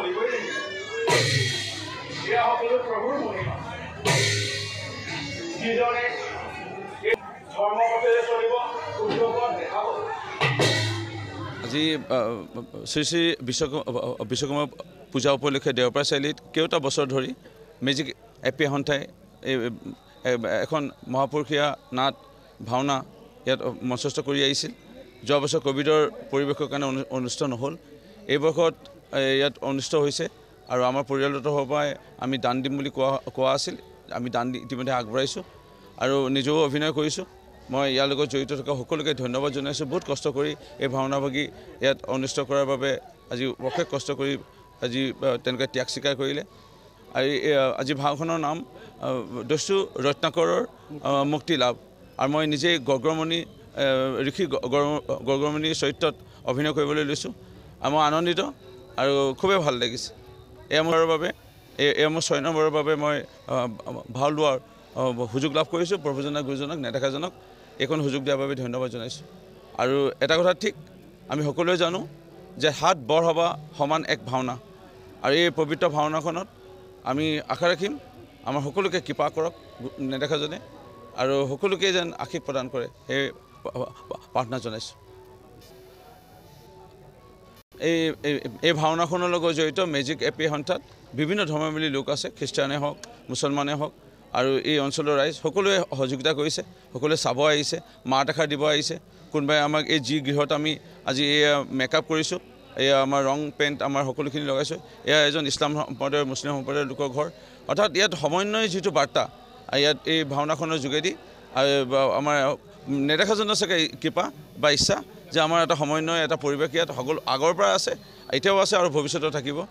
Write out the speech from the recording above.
আজি শ্ৰী শ্ৰী বিশ্বকৰ্মা বিশ্বকৰ্মা পূজা উপলক্ষে দেওপাৰা চাৰিআলিত কেইটা বছৰ ধৰি মেজিক এপি এখন ঠাই এই এখন মহাপুৰুষীয়া নাট ভাওনা ইয়াত মঞ্চস্থ কৰি আহিছিল যোৱা বছৰ ক'ভিডৰ পৰিৱেশৰ কাৰণে অনু অনুষ্ঠিত নহ'ল এই বৰ্ষত ইয়াত অনুষ্ঠিত হৈছে আৰু আমাৰ পৰিয়ালগতভাৱে পৰাই আমি দান দিম বুলি কোৱা কোৱা আছিল আমি দান দি ইতিমধ্যে আগবঢ়াইছোঁ আৰু নিজেও অভিনয় কৰিছোঁ মই ইয়াৰ লগত জড়িত থকা সকলোকে ধন্যবাদ জনাইছোঁ বহুত কষ্ট কৰি এই ভাওনাভাগী ইয়াত অনিষ্ট কৰাৰ বাবে আজি অশেষ কষ্ট কৰি আজি তেওঁলোকে ত্যাগ স্বীকাৰ কৰিলে আৰু আজি ভাওখনৰ নাম দস্যু ৰত্নাকৰৰ মুক্তি লাভ আৰু মই নিজেই গগ্ৰমণি ঋষি গগ্ৰমণিৰ চৰিত্ৰত অভিনয় কৰিবলৈ লৈছোঁ আৰু মই আনন্দিত আৰু খুবেই ভাল লাগিছে এয়া বাবে এয়া মোৰ ছয় নম্বৰৰ বাবে মই ভাল লোৱাৰ সুযোগ লাভ কৰিছোঁ প্ৰভুজনা গুৰুজনক নেদেখাজনক এইখন সুযোগ দিয়াৰ বাবে ধন্যবাদ জনাইছোঁ আৰু এটা কথা ঠিক আমি সকলোৱে জানো যে হাত বৰ হবা সমান এক ভাওনা আৰু এই পবিত্ৰ ভাওনাখনত আমি আশা ৰাখিম আমাৰ সকলোকে কৃপা কৰক নেদেখাজনে আৰু সকলোকে যেন আশীষ প্ৰদান কৰে সেই প্ৰাৰ্থনা জনাইছোঁ এই এই ভাওনাখনৰ লগত জড়িত মেজিক এপি সন্থাত বিভিন্ন বুলি লোক আছে খ্ৰীষ্টানে হওক মুছলমানে হওক আৰু এই অঞ্চলৰ ৰাইজ সকলোৱে সহযোগিতা কৰিছে সকলোৱে চাব আহিছে মাত দেখাৰ দিব আহিছে কোনোবাই আমাক এই যি গৃহত আমি আজি এয়া মেকআপ কৰিছোঁ এয়া আমাৰ ৰং পেণ্ট আমাৰ সকলোখিনি লগাইছোঁ এয়া এজন ইছলাম সম্প্ৰদায়ৰ মুছলিম সম্প্ৰদায়ৰ লোকৰ ঘৰ অৰ্থাৎ ইয়াত সমন্বয় যিটো বাৰ্তা ইয়াত এই ভাওনাখনৰ যোগেদি আমাৰ নেদেখাজনৰ চাগে কৃপা বা ইচ্ছা যে আমাৰ এটা সমন্বয় এটা পৰিৱেশ ইয়াত সকলো আগৰ পৰা আছে এতিয়াও আছে আৰু ভৱিষ্যতেও থাকিব